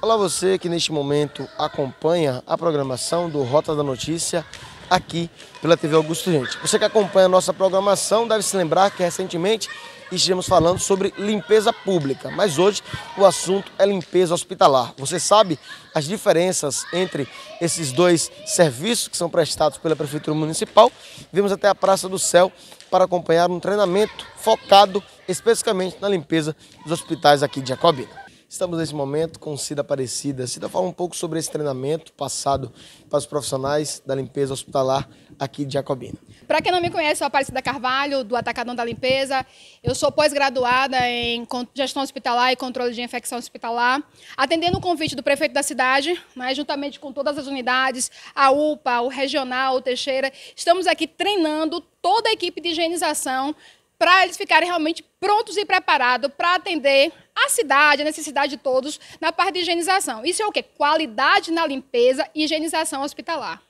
Olá você que neste momento acompanha a programação do Rota da Notícia aqui pela TV Augusto Gente. Você que acompanha a nossa programação deve se lembrar que recentemente estivemos falando sobre limpeza pública, mas hoje o assunto é limpeza hospitalar. Você sabe as diferenças entre esses dois serviços que são prestados pela Prefeitura Municipal? Vimos até a Praça do Céu para acompanhar um treinamento focado especificamente na limpeza dos hospitais aqui de Jacobina. Estamos nesse momento com Cida Aparecida. Cida, fala um pouco sobre esse treinamento passado para os profissionais da limpeza hospitalar aqui de Jacobina. Para quem não me conhece, sou Aparecida Carvalho, do Atacadão da Limpeza. Eu sou pós-graduada em gestão hospitalar e controle de infecção hospitalar, atendendo o convite do prefeito da cidade, juntamente com todas as unidades, a UPA, o Regional, o Teixeira. Estamos aqui treinando toda a equipe de higienização para eles ficarem realmente prontos e preparados para atender a cidade, a necessidade de todos na parte de higienização. Isso é o quê? Qualidade na limpeza e higienização hospitalar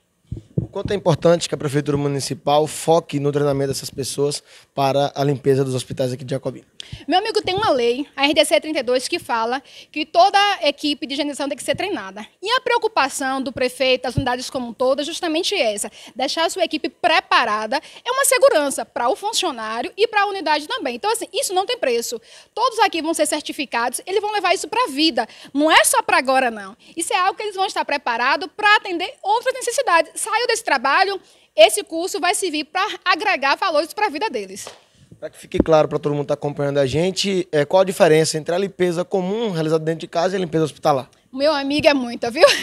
quanto é importante que a Prefeitura Municipal foque no treinamento dessas pessoas para a limpeza dos hospitais aqui de Jacobina? Meu amigo, tem uma lei, a RDC 32, que fala que toda equipe de higienização tem que ser treinada. E a preocupação do prefeito, das unidades como um todo, é justamente essa: deixar a sua equipe preparada é uma segurança para o funcionário e para a unidade também. Então, assim, isso não tem preço. Todos aqui vão ser certificados, eles vão levar isso para a vida. Não é só para agora, não. Isso é algo que eles vão estar preparados para atender outras necessidades. Saiu desse trabalho, esse curso vai servir para agregar valores para a vida deles. Para que fique claro para todo mundo que está acompanhando a gente, é, qual a diferença entre a limpeza comum realizada dentro de casa e a limpeza hospitalar? Meu amigo, é muita, viu?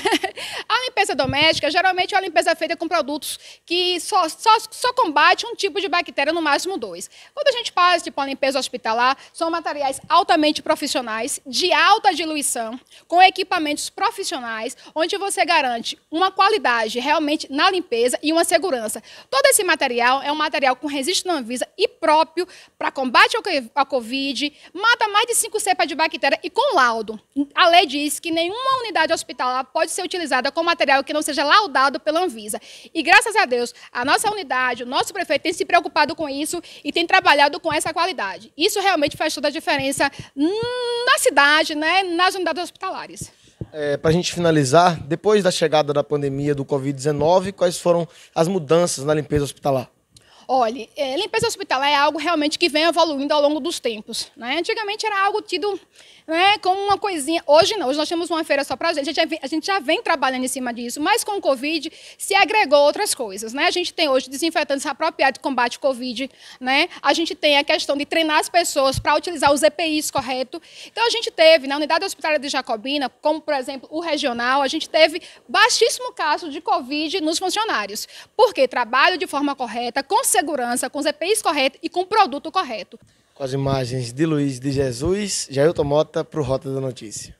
limpeza doméstica, geralmente é uma limpeza feita com produtos que só, só, só combate um tipo de bactéria, no máximo dois. Quando a gente faz, tipo, uma limpeza hospitalar, são materiais altamente profissionais, de alta diluição, com equipamentos profissionais, onde você garante uma qualidade realmente na limpeza e uma segurança. Todo esse material é um material com resistência na Anvisa e próprio para combate ao Covid, mata mais de cinco cepas de bactéria e com laudo. A lei diz que nenhuma unidade hospitalar pode ser utilizada como material material que não seja laudado pela Anvisa. E graças a Deus, a nossa unidade, o nosso prefeito tem se preocupado com isso e tem trabalhado com essa qualidade. Isso realmente faz toda a diferença na cidade, né, nas unidades hospitalares. É, Para a gente finalizar, depois da chegada da pandemia do Covid-19, quais foram as mudanças na limpeza hospitalar? Olha, é, limpeza hospitalar é algo realmente que vem evoluindo ao longo dos tempos. Né? Antigamente era algo tido né, como uma coisinha. Hoje não, hoje nós temos uma feira só para a gente. A gente já vem trabalhando em cima disso, mas com o Covid se agregou outras coisas. Né? A gente tem hoje desinfetantes apropriados de combate ao Covid. Né? A gente tem a questão de treinar as pessoas para utilizar os EPIs correto. Então a gente teve na unidade hospitalar de Jacobina, como por exemplo o regional, a gente teve baixíssimo caso de Covid nos funcionários. Porque trabalho de forma correta, com segurança, com os EPIs corretos e com o produto correto. Com as imagens de Luiz de Jesus, Jailton Mota para o Rota da Notícia.